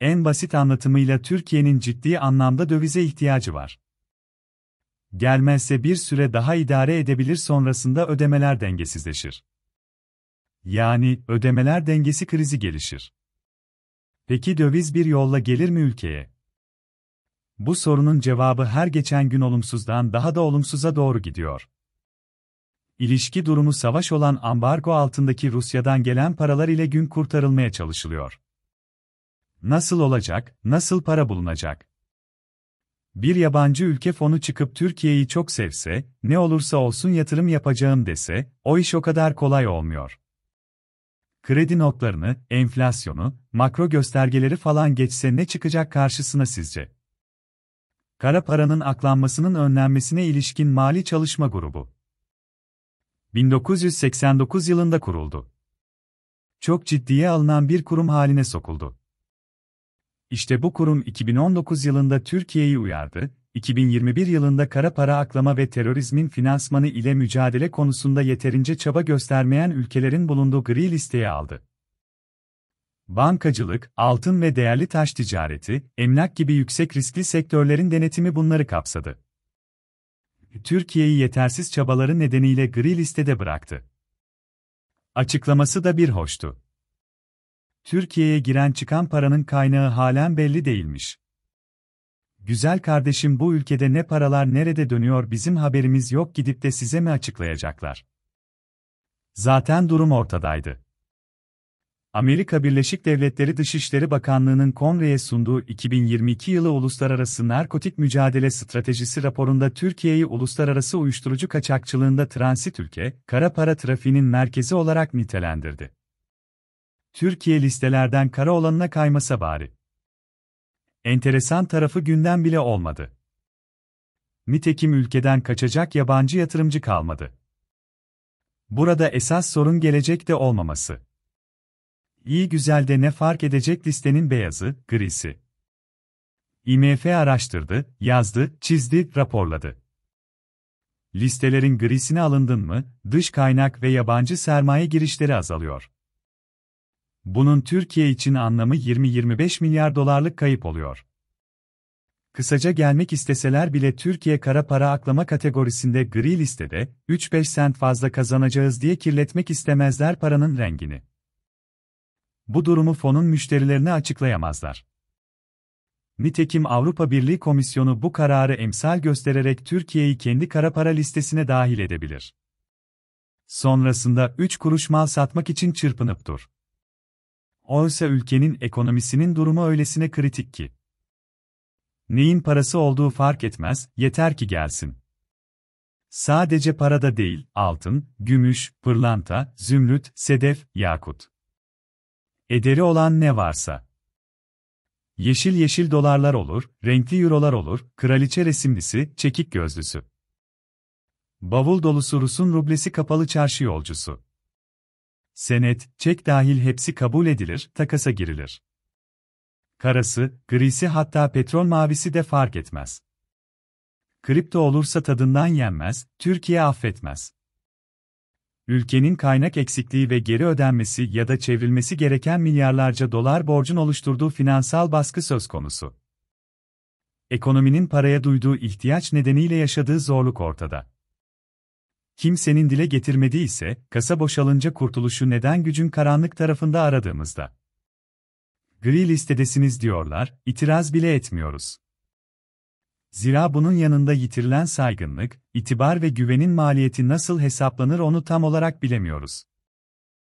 En basit anlatımıyla Türkiye'nin ciddi anlamda dövize ihtiyacı var. Gelmezse bir süre daha idare edebilir sonrasında ödemeler dengesizleşir. Yani ödemeler dengesi krizi gelişir. Peki döviz bir yolla gelir mi ülkeye? Bu sorunun cevabı her geçen gün olumsuzdan daha da olumsuza doğru gidiyor. İlişki durumu savaş olan ambargo altındaki Rusya'dan gelen paralar ile gün kurtarılmaya çalışılıyor. Nasıl olacak, nasıl para bulunacak? Bir yabancı ülke fonu çıkıp Türkiye'yi çok sevse, ne olursa olsun yatırım yapacağım dese, o iş o kadar kolay olmuyor. Kredi notlarını, enflasyonu, makro göstergeleri falan geçse ne çıkacak karşısına sizce? Kara paranın aklanmasının önlenmesine ilişkin Mali Çalışma Grubu 1989 yılında kuruldu. Çok ciddiye alınan bir kurum haline sokuldu. İşte bu kurum 2019 yılında Türkiye'yi uyardı, 2021 yılında kara para aklama ve terörizmin finansmanı ile mücadele konusunda yeterince çaba göstermeyen ülkelerin bulunduğu gri listeye aldı. Bankacılık, altın ve değerli taş ticareti, emlak gibi yüksek riskli sektörlerin denetimi bunları kapsadı. Türkiye'yi yetersiz çabaları nedeniyle gri listede bıraktı. Açıklaması da bir hoştu. Türkiye'ye giren çıkan paranın kaynağı halen belli değilmiş. Güzel kardeşim bu ülkede ne paralar nerede dönüyor bizim haberimiz yok gidip de size mi açıklayacaklar? Zaten durum ortadaydı. Amerika Birleşik Devletleri Dışişleri Bakanlığı'nın kongreye sunduğu 2022 yılı Uluslararası Narkotik Mücadele Stratejisi raporunda Türkiye'yi uluslararası uyuşturucu kaçakçılığında transit ülke, kara para trafiğinin merkezi olarak nitelendirdi. Türkiye listelerden kara olanına kaymasa bari. Enteresan tarafı günden bile olmadı. Nitekim ülkeden kaçacak yabancı yatırımcı kalmadı. Burada esas sorun gelecek de olmaması. İyi güzel de ne fark edecek listenin beyazı, grisi. IMF araştırdı, yazdı, çizdi, raporladı. Listelerin grisine alındın mı, dış kaynak ve yabancı sermaye girişleri azalıyor. Bunun Türkiye için anlamı 20-25 milyar dolarlık kayıp oluyor. Kısaca gelmek isteseler bile Türkiye kara para aklama kategorisinde gri listede 3-5 sent fazla kazanacağız diye kirletmek istemezler paranın rengini. Bu durumu fonun müşterilerine açıklayamazlar. Nitekim Avrupa Birliği Komisyonu bu kararı emsal göstererek Türkiye'yi kendi kara para listesine dahil edebilir. Sonrasında 3 kuruş mal satmak için çırpınıp dur oysa ülkenin ekonomisinin durumu öylesine kritik ki. Neyin parası olduğu fark etmez, yeter ki gelsin. Sadece parada değil, altın, gümüş, pırlanta, zümrüt, sedef, yakut. Ederi olan ne varsa. Yeşil yeşil dolarlar olur, renkli eurolar olur, kraliçe resimlisi, çekik gözlüsü. Bavul dolusu Rus'un rublesi kapalı çarşı yolcusu. Senet, çek dahil hepsi kabul edilir, takasa girilir. Karası, grisi hatta petrol mavisi de fark etmez. Kripto olursa tadından yenmez, Türkiye affetmez. Ülkenin kaynak eksikliği ve geri ödenmesi ya da çevrilmesi gereken milyarlarca dolar borcun oluşturduğu finansal baskı söz konusu. Ekonominin paraya duyduğu ihtiyaç nedeniyle yaşadığı zorluk ortada kimsenin dile getirmediği ise, kasa boşalınca kurtuluşu neden gücün karanlık tarafında aradığımızda. Gri listedesiniz diyorlar, itiraz bile etmiyoruz. Zira bunun yanında yitirilen saygınlık, itibar ve güvenin maliyeti nasıl hesaplanır onu tam olarak bilemiyoruz.